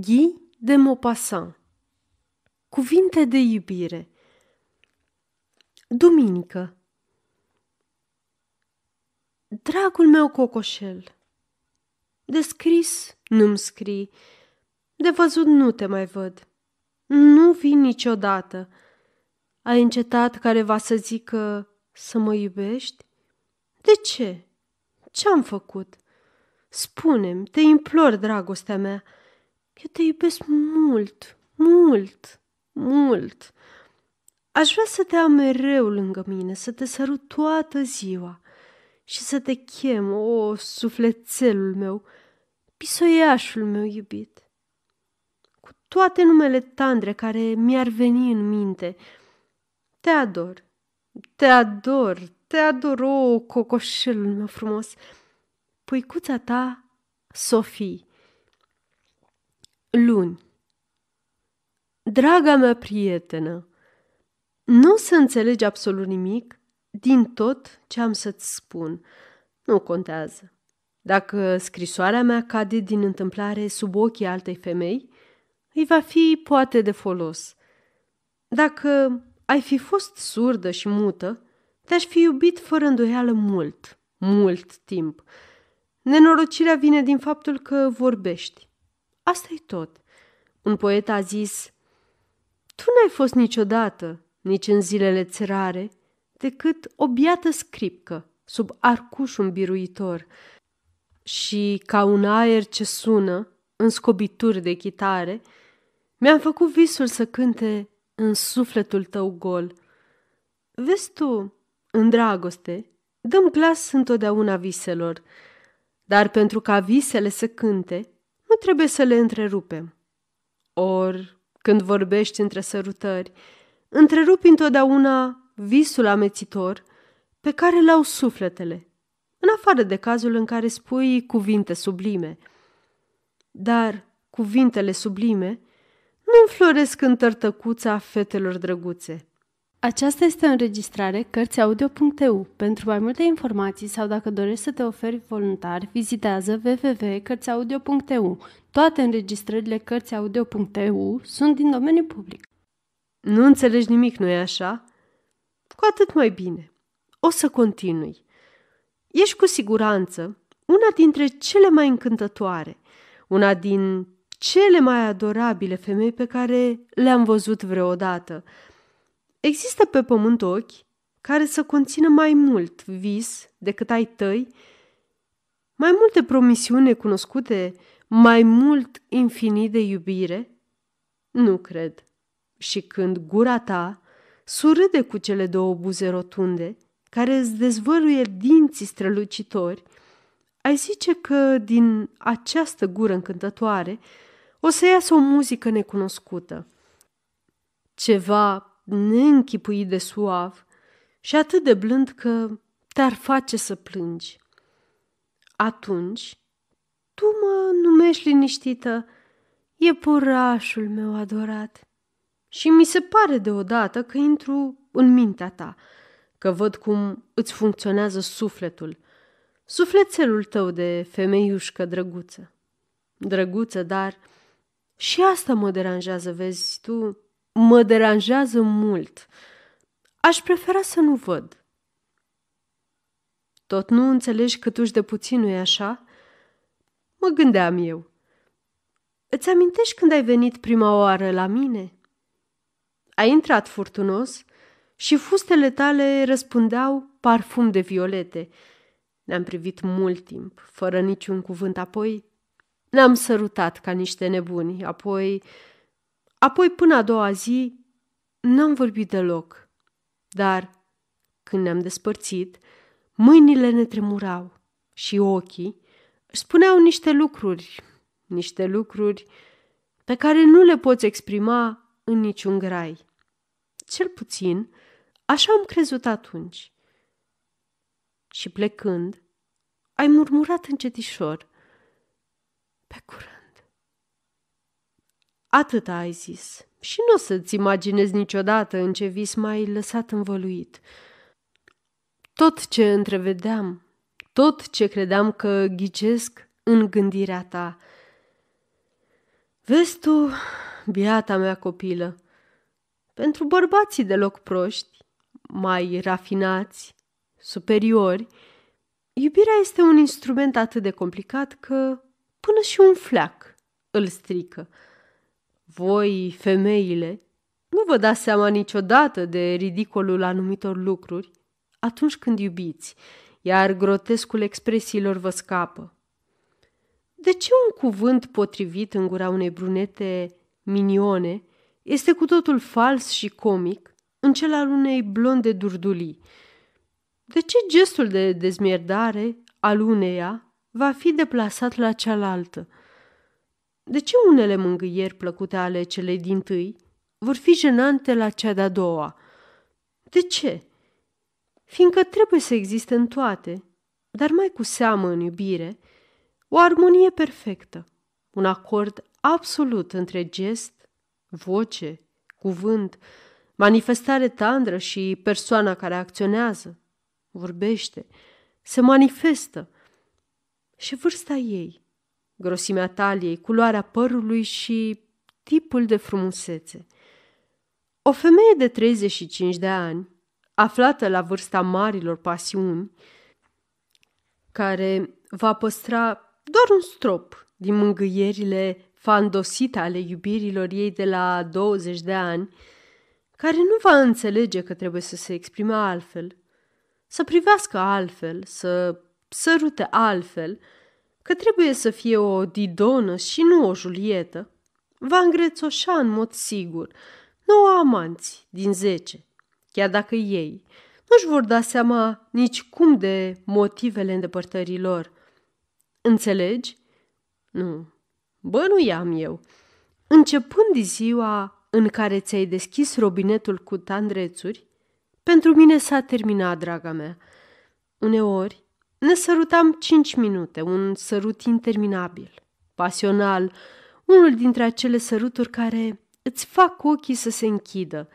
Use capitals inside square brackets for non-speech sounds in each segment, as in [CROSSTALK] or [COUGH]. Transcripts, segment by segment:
Guy de Maupassant Cuvinte de iubire Duminică Dragul meu cocoșel, descris nu-mi scrii, de văzut nu te mai văd. Nu vii niciodată. Ai încetat careva să zică să mă iubești? De ce? Ce-am făcut? Spune-mi, te implor, dragostea mea, eu te iubesc mult, mult, mult. Aș vrea să te am mereu lângă mine, să te sărut toată ziua și să te chem, o, sufletelul meu, pisoiașul meu iubit. Cu toate numele tandre care mi-ar veni în minte, te ador, te ador, te ador, o, cocoșelul meu frumos, puicuța ta, Sofie luni. Draga mea prietenă, nu se să înțelegi absolut nimic din tot ce am să-ți spun. Nu contează. Dacă scrisoarea mea cade din întâmplare sub ochii altei femei, îi va fi poate de folos. Dacă ai fi fost surdă și mută, te-aș fi iubit fără îndoială mult, mult timp. Nenorocirea vine din faptul că vorbești asta e tot. Un poet a zis, tu n-ai fost niciodată, nici în zilele țărare, decât o biată scripcă sub un biruitor și, ca un aer ce sună, în scobituri de chitare, mi-am făcut visul să cânte în sufletul tău gol. Vezi tu, în dragoste, dăm glas întotdeauna viselor, dar pentru ca visele să cânte, nu trebuie să le întrerupem. Or, când vorbești între sărutări, întrerupi întotdeauna visul amețitor pe care l-au sufletele, în afară de cazul în care spui cuvinte sublime. Dar cuvintele sublime nu înfloresc în tărtăcuța fetelor drăguțe. Aceasta este o înregistrare Cărțiaudio.eu. Pentru mai multe informații sau dacă dorești să te oferi voluntar, vizitează www.cărțiaudio.eu. Toate înregistrările Cărțiaudio.eu sunt din domeniu public. Nu înțelegi nimic, nu-i așa? Cu atât mai bine. O să continui. Ești cu siguranță una dintre cele mai încântătoare, una din cele mai adorabile femei pe care le-am văzut vreodată – Există pe pământ ochi care să conțină mai mult vis decât ai tăi, mai multe promisiuni necunoscute, mai mult infinit de iubire? Nu cred. Și când gura ta surâde cu cele două buze rotunde, care îți dezvăluie dinții strălucitori, ai zice că din această gură încântătoare o să iasă o muzică necunoscută. Ceva neînchipuit de suav și atât de blând că te-ar face să plângi. Atunci, tu mă numești liniștită, e purașul meu adorat. Și mi se pare deodată că intru în mintea ta, că văd cum îți funcționează sufletul, sufletelul tău de femeiușcă drăguță. Drăguță, dar și asta mă deranjează, vezi tu, mă deranjează mult. Aș prefera să nu văd. Tot nu înțelegi cât uși de puțin, nu-i așa? Mă gândeam eu. Îți amintești când ai venit prima oară la mine? Ai intrat furtunos și fustele tale răspundeau parfum de violete. Ne-am privit mult timp, fără niciun cuvânt, apoi ne-am sărutat ca niște nebuni, apoi Apoi, până a doua zi, n-am vorbit deloc. Dar, când ne-am despărțit, mâinile ne tremurau și ochii spuneau niște lucruri, niște lucruri pe care nu le poți exprima în niciun grai. Cel puțin, așa am crezut atunci. Și plecând, ai murmurat încetișor, pe curând. Atât ai zis. Și nu o să-ți imaginezi niciodată în ce vis mai lăsat învăluit. Tot ce întrevedeam, tot ce credeam că ghicesc în gândirea ta. Vezi tu, biata mea copilă, pentru bărbații deloc proști, mai rafinați, superiori, iubirea este un instrument atât de complicat că până și un fleac îl strică. Voi, femeile, nu vă dați seama niciodată de ridicolul anumitor lucruri atunci când iubiți, iar grotescul expresiilor vă scapă. De ce un cuvânt potrivit în gura unei brunete minione este cu totul fals și comic în cel al unei blonde durdulii? De ce gestul de dezmierdare al uneia va fi deplasat la cealaltă? De ce unele mângâieri plăcute ale cele din tâi vor fi jenante la cea de-a doua? De ce? Fiindcă trebuie să existe în toate, dar mai cu seamă în iubire, o armonie perfectă, un acord absolut între gest, voce, cuvânt, manifestare tandră și persoana care acționează, vorbește, se manifestă și vârsta ei – grosimea taliei, culoarea părului și tipul de frumusețe. O femeie de 35 de ani, aflată la vârsta marilor pasiuni, care va păstra doar un strop din mângâierile fandosite ale iubirilor ei de la 20 de ani, care nu va înțelege că trebuie să se exprime altfel, să privească altfel, să sărute altfel – că trebuie să fie o Didonă și nu o Julietă, va îngrețoșa în mod sigur nouă amanți din zece, chiar dacă ei nu-și vor da seama nici cum de motivele îndepărtării lor. Înțelegi? Nu, bă, nu i-am eu. Începând din ziua în care ți-ai deschis robinetul cu tandrețuri, pentru mine s-a terminat, draga mea. Uneori, ne sărutam cinci minute, un sărut interminabil, pasional, unul dintre acele săruturi care îți fac ochii să se închidă,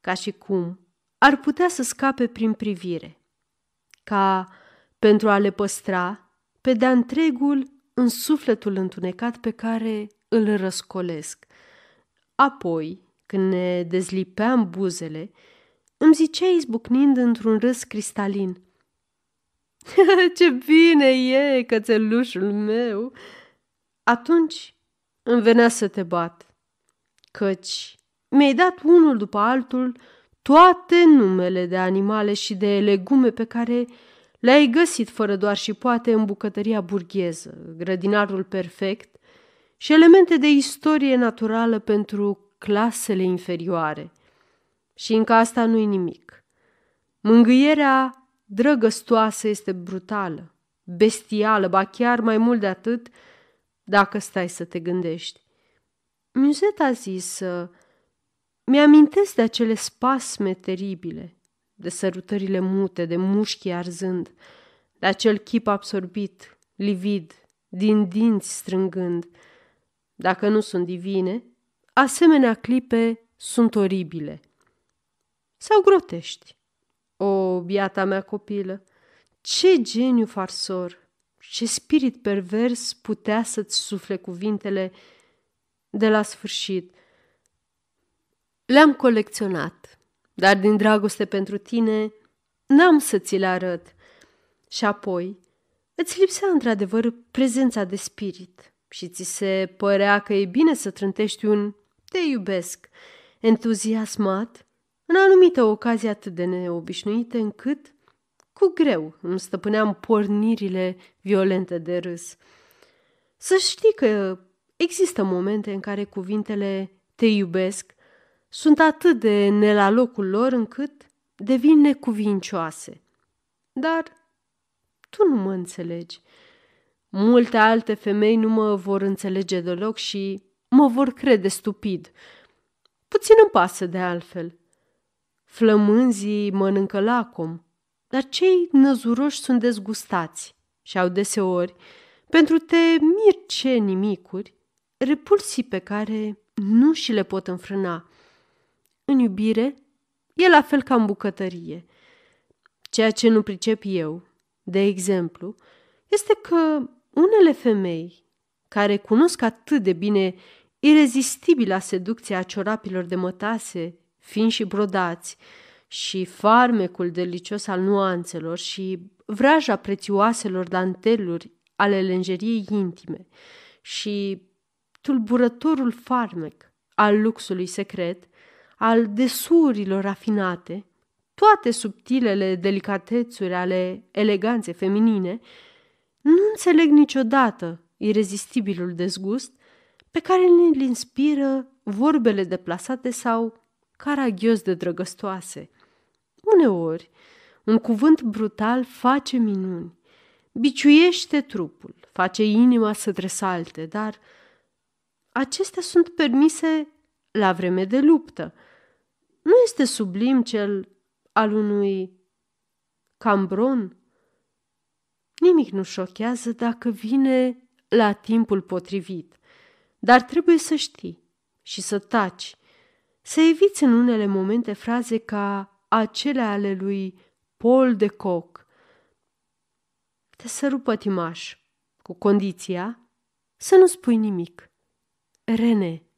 ca și cum ar putea să scape prin privire, ca pentru a le păstra pe de întregul în sufletul întunecat pe care îl răscolesc. Apoi, când ne dezlipeam buzele, îmi zicea izbucnind într-un râs cristalin – [LAUGHS] Ce bine e, cățelușul meu! Atunci îmi venea să te bat, căci mi-ai dat unul după altul toate numele de animale și de legume pe care le-ai găsit fără doar și poate în bucătăria burgheză, grădinarul perfect și elemente de istorie naturală pentru clasele inferioare. Și încă asta nu-i nimic. Mângâierea drăgăstoasă este brutală, bestială, ba chiar mai mult de atât, dacă stai să te gândești. Musette a zis, uh, mi-amintesc de acele spasme teribile, de sărutările mute, de mușchi arzând, de acel chip absorbit, livid, din dinți strângând. Dacă nu sunt divine, asemenea clipe sunt oribile sau grotești o, biata mea copilă, ce geniu farsor, ce spirit pervers putea să-ți sufle cuvintele de la sfârșit. Le-am colecționat, dar din dragoste pentru tine n-am să ți le arăt. Și apoi îți lipsea într-adevăr prezența de spirit și ți se părea că e bine să trântești un te iubesc, entuziasmat în anumite ocazii atât de neobișnuite încât, cu greu, îmi stăpâneam pornirile violente de râs. Să știi că există momente în care cuvintele te iubesc sunt atât de ne la locul lor încât devin necuvincioase. Dar tu nu mă înțelegi. Multe alte femei nu mă vor înțelege deloc și mă vor crede stupid. Puțin îmi pasă de altfel. Flămânzii mănâncă lacom, dar cei năzuroși sunt dezgustați și au deseori, pentru te mirce nimicuri, repulsii pe care nu și le pot înfrâna. În iubire e la fel ca în bucătărie. Ceea ce nu pricep eu, de exemplu, este că unele femei care cunosc atât de bine irezistibila seducția a ciorapilor de mătase fin și brodați, și farmecul delicios al nuanțelor și vraja prețioaselor danteluri ale lenjeriei intime și tulburătorul farmec al luxului secret, al desurilor rafinate, toate subtilele delicatețuri ale eleganței feminine, nu înțeleg niciodată irezistibilul dezgust pe care ne-l inspiră vorbele deplasate sau caragios de drăgăstoase. Uneori, un cuvânt brutal face minuni, biciuiește trupul, face inima să tresalte, dar acestea sunt permise la vreme de luptă. Nu este sublim cel al unui cambron? Nimic nu șochează dacă vine la timpul potrivit, dar trebuie să știi și să taci să eviți în unele momente fraze ca acele ale lui Paul de Coq. Te sărupă timaș, cu condiția să nu spui nimic. Rene,